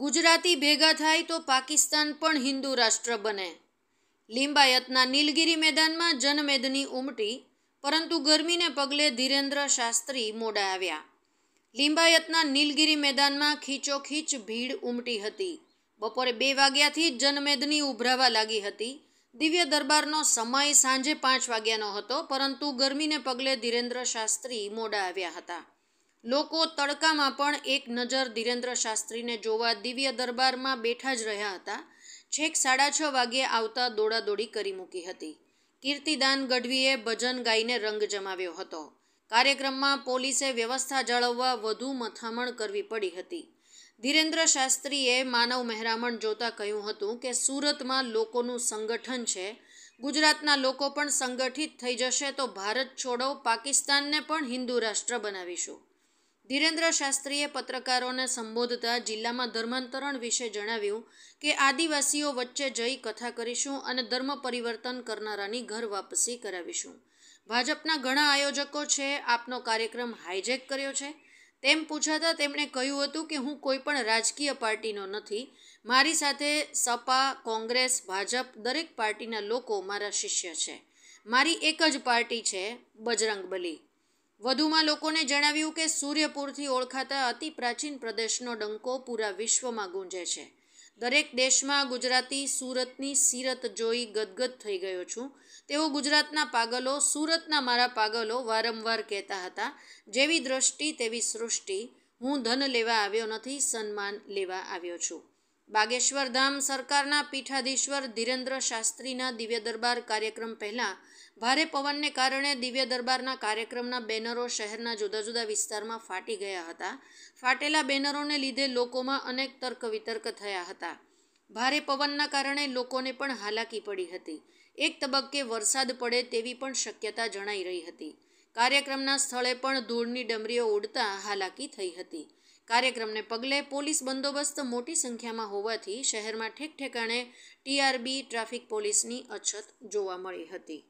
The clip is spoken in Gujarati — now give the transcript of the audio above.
ગુજરાતી ભેગા થાય તો પાકિસ્તાન પણ હિન્દુ રાષ્ટ્ર બને લિંબાયતના નીલગિરી મેદાનમાં જનમેદની ઉમટી પરંતુ ગરમીને પગલે ધીરેન્દ્ર શાસ્ત્રી મોડા આવ્યા લિંબાયતના નીલગિરી મેદાનમાં ખીચોખીચ ભીડ ઉમટી હતી બપોરે બે વાગ્યાથી જનમેદની ઉભરાવા લાગી હતી દિવ્ય દરબારનો સમય સાંજે પાંચ વાગ્યાનો હતો પરંતુ ગરમીને પગલે ધીરેન્દ્ર શાસ્ત્રી મોડા આવ્યા હતા લોકો તડકામાં પણ એક નજર ધીરેન્દ્ર શાસ્ત્રીને જોવા દિવ્ય દરબારમાં બેઠા જ રહ્યા હતા છેક સાડા છ વાગ્યે આવતા દોડાદોડી કરી મૂકી હતી કીર્તિદાન ગઢવીએ ભજન ગાઈને રંગ જમાવ્યો હતો કાર્યક્રમમાં પોલીસે વ્યવસ્થા જાળવવા વધુ મથામણ કરવી પડી હતી ધીરેન્દ્ર શાસ્ત્રીએ માનવ મહેરામણ જોતા કહ્યું હતું કે સુરતમાં લોકોનું સંગઠન છે ગુજરાતના લોકો પણ સંગઠિત થઈ જશે તો ભારત છોડો પાકિસ્તાનને પણ હિન્દુ રાષ્ટ્ર બનાવીશું ધીરેન્દ્ર શાસ્ત્રીએ પત્રકારોને સંબોધતા જિલ્લામાં ધર્માંતરણ વિશે જણાવ્યું કે આદિવાસીઓ વચ્ચે જઈ કથા કરીશું અને ધર્મ પરિવર્તન કરનારાની ઘર વાપસી કરાવીશું ભાજપના ઘણા આયોજકો છે આપનો કાર્યક્રમ હાઈજેક કર્યો છે તેમ પૂછાતા તેમણે કહ્યું હતું કે હું કોઈપણ રાજકીય પાર્ટીનો નથી મારી સાથે સપા કોંગ્રેસ ભાજપ દરેક પાર્ટીના લોકો મારા શિષ્ય છે મારી એક જ પાર્ટી છે બજરંગબલી વધુમાં લોકોને જણાવ્યું કે સૂર્યપુરથી ઓળખાતા અતિ પ્રાચીન પ્રદેશનો ડંકો પૂરા વિશ્વમાં ગુંજે છે દરેક દેશમાં ગુજરાતી સુરતની સિરત જોઈ ગદગદ થઈ ગયો છું તેઓ ગુજરાતના પાગલો સુરતના મારા પાગલો વારંવાર કહેતા હતા જેવી દ્રષ્ટિ તેવી સૃષ્ટિ હું ધન લેવા આવ્યો નથી સન્માન લેવા આવ્યો છું બાગેશ્વર ધામ સરકારના પીઠાધીશ્વર ધીરેન્દ્ર શાસ્ત્રીના દિવ્ય દરબાર કાર્યક્રમ પહેલાં ભારે પવનને કારણે દિવ્ય દરબારના કાર્યક્રમના બેનરો શહેરના જુદા જુદા વિસ્તારમાં ફાટી ગયા હતા ફાટેલા બેનરોને લીધે લોકોમાં અનેક તર્ક વિતર્ક થયા હતા ભારે પવનના કારણે લોકોને પણ હાલાકી પડી હતી એક તબક્કે વરસાદ પડે તેવી પણ શક્યતા જણાઈ રહી હતી કાર્યક્રમના સ્થળે પણ ધૂળની ડમરીઓ ઉડતા હાલાકી થઈ હતી કાર્યક્રમને પગલે પોલીસ બંદોબસ્ત મોટી સંખ્યામાં હોવાથી શહેરમાં ઠેકઠેકાણે ટીઆરબી ટ્રાફિક પોલીસની અછત જોવા મળી હતી